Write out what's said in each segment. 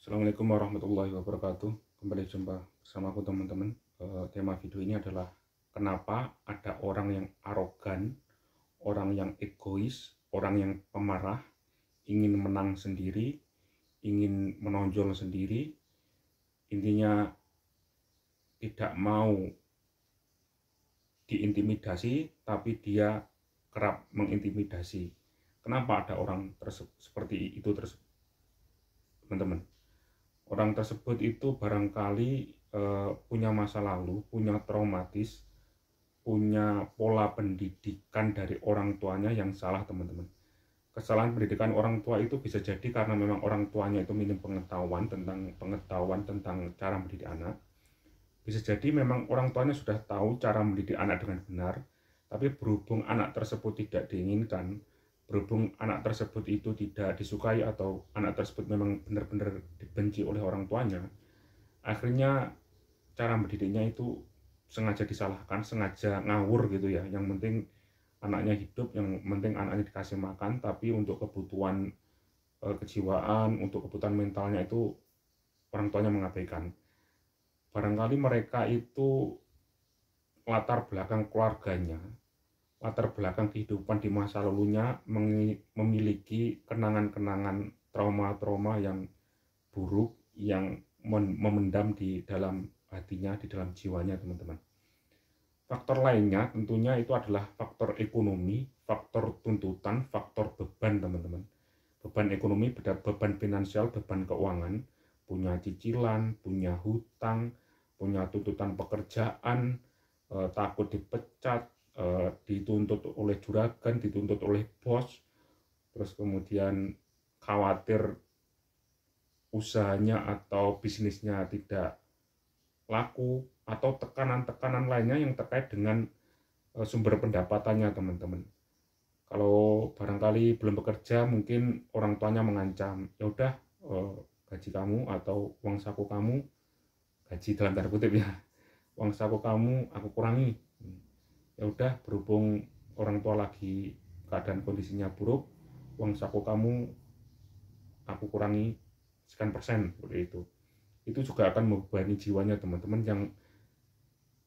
Assalamualaikum warahmatullahi wabarakatuh Kembali jumpa bersama aku teman-teman e, Tema video ini adalah Kenapa ada orang yang arogan Orang yang egois Orang yang pemarah Ingin menang sendiri Ingin menonjol sendiri Intinya Tidak mau Diintimidasi Tapi dia kerap mengintimidasi Kenapa ada orang seperti itu tersebut teman-teman orang tersebut itu barangkali uh, punya masa lalu, punya traumatis, punya pola pendidikan dari orang tuanya yang salah teman-teman. Kesalahan pendidikan orang tua itu bisa jadi karena memang orang tuanya itu minim pengetahuan tentang pengetahuan tentang cara mendidik anak. Bisa jadi memang orang tuanya sudah tahu cara mendidik anak dengan benar, tapi berhubung anak tersebut tidak diinginkan, berhubung anak tersebut itu tidak disukai atau anak tersebut memang benar-benar dibenci oleh orang tuanya, akhirnya cara mendidiknya itu sengaja disalahkan, sengaja ngawur gitu ya. Yang penting anaknya hidup, yang penting anaknya dikasih makan, tapi untuk kebutuhan e, kejiwaan, untuk kebutuhan mentalnya itu orang tuanya mengabaikan. Barangkali mereka itu latar belakang keluarganya latar belakang kehidupan di masa lalunya memiliki kenangan-kenangan trauma-trauma yang buruk yang memendam di dalam hatinya, di dalam jiwanya, teman-teman. Faktor lainnya tentunya itu adalah faktor ekonomi, faktor tuntutan, faktor beban, teman-teman. Beban ekonomi, beban finansial, beban keuangan, punya cicilan, punya hutang, punya tuntutan pekerjaan, eh, takut dipecat, Eh, dituntut oleh juragan, dituntut oleh bos, terus kemudian khawatir usahanya atau bisnisnya tidak laku atau tekanan-tekanan lainnya yang terkait dengan eh, sumber pendapatannya teman-teman. Kalau barangkali belum bekerja mungkin orang tuanya mengancam, ya udah eh, gaji kamu atau uang saku kamu gaji dalam tanda kutip ya uang saku kamu aku kurangi ya udah berhubung orang tua lagi keadaan kondisinya buruk uang saku kamu aku kurangi sekian persen seperti itu itu juga akan membebani jiwanya teman-teman yang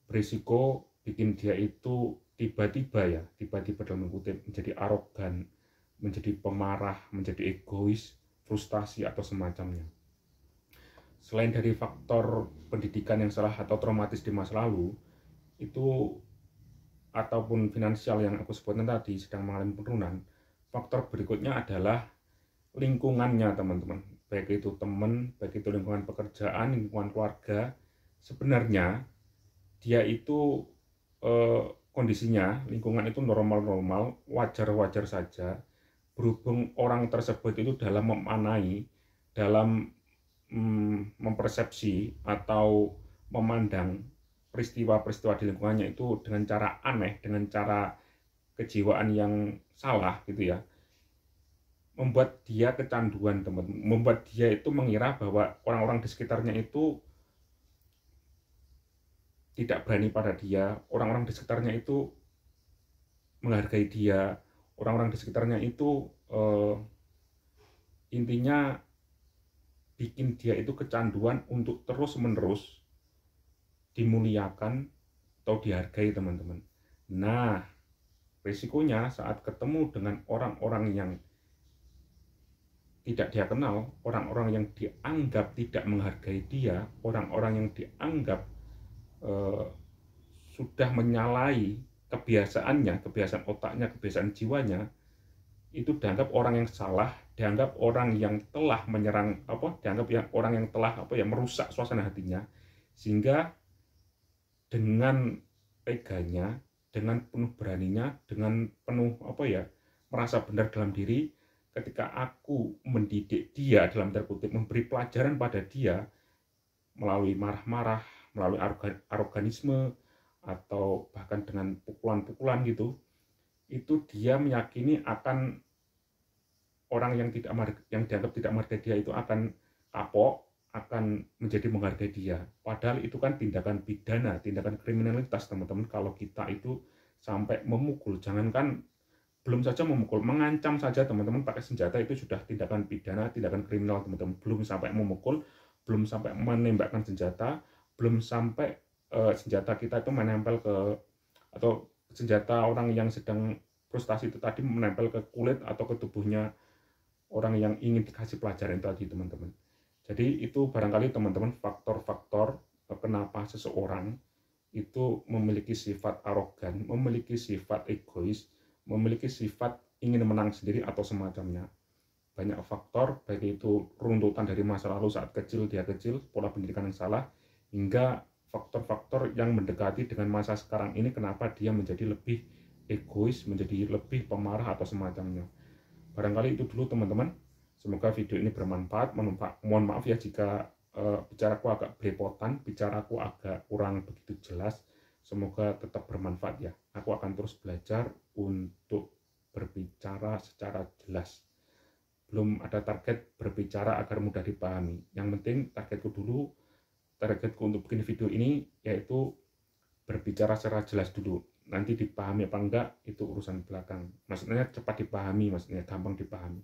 berisiko bikin dia itu tiba-tiba ya tiba-tiba dalam kutip menjadi arogan menjadi pemarah menjadi egois frustasi atau semacamnya selain dari faktor pendidikan yang salah atau traumatis di masa lalu itu ataupun finansial yang aku sebutkan tadi sedang mengalami penurunan, faktor berikutnya adalah lingkungannya teman-teman. Baik itu teman, baik itu lingkungan pekerjaan, lingkungan keluarga. Sebenarnya dia itu eh, kondisinya lingkungan itu normal-normal, wajar-wajar saja. Berhubung orang tersebut itu dalam memanai, dalam mm, mempersepsi atau memandang peristiwa-peristiwa di lingkungannya itu dengan cara aneh, dengan cara kejiwaan yang salah gitu ya. Membuat dia kecanduan, teman. Membuat dia itu mengira bahwa orang-orang di sekitarnya itu tidak berani pada dia, orang-orang di sekitarnya itu menghargai dia, orang-orang di sekitarnya itu eh, intinya bikin dia itu kecanduan untuk terus-menerus dimuliakan atau dihargai teman-teman. Nah, risikonya saat ketemu dengan orang-orang yang tidak dia kenal, orang-orang yang dianggap tidak menghargai dia, orang-orang yang dianggap eh, sudah menyalahi kebiasaannya, kebiasaan otaknya, kebiasaan jiwanya, itu dianggap orang yang salah, dianggap orang yang telah menyerang apa, dianggap yang orang yang telah apa ya merusak suasana hatinya, sehingga dengan teganya, dengan penuh beraninya, dengan penuh apa ya, merasa benar dalam diri, ketika aku mendidik dia dalam terkutip memberi pelajaran pada dia melalui marah-marah, melalui aroganisme atau bahkan dengan pukulan-pukulan gitu, itu dia meyakini akan orang yang tidak yang dianggap tidak merdeka dia itu akan kapok akan menjadi menghargai dia. Padahal itu kan tindakan pidana, tindakan kriminalitas teman-teman kalau kita itu sampai memukul. Jangankan belum saja memukul, mengancam saja teman-teman pakai senjata itu sudah tindakan pidana, tindakan kriminal teman-teman. Belum sampai memukul, belum sampai menembakkan senjata, belum sampai uh, senjata kita itu menempel ke atau senjata orang yang sedang frustasi itu tadi menempel ke kulit atau ke tubuhnya orang yang ingin dikasih pelajaran tadi teman-teman jadi itu barangkali teman-teman faktor-faktor kenapa seseorang itu memiliki sifat arogan, memiliki sifat egois, memiliki sifat ingin menang sendiri atau semacamnya. Banyak faktor, baik itu runtutan dari masa lalu saat kecil dia kecil, pola pendidikan yang salah, hingga faktor-faktor yang mendekati dengan masa sekarang ini kenapa dia menjadi lebih egois, menjadi lebih pemarah atau semacamnya. Barangkali itu dulu teman-teman Semoga video ini bermanfaat. Mohon maaf ya jika uh, bicaraku agak belepotan, bicaraku agak kurang begitu jelas. Semoga tetap bermanfaat ya. Aku akan terus belajar untuk berbicara secara jelas. Belum ada target berbicara agar mudah dipahami. Yang penting targetku dulu, targetku untuk bikin video ini yaitu berbicara secara jelas dulu. Nanti dipahami apa enggak itu urusan belakang. Maksudnya cepat dipahami, maksudnya gampang dipahami.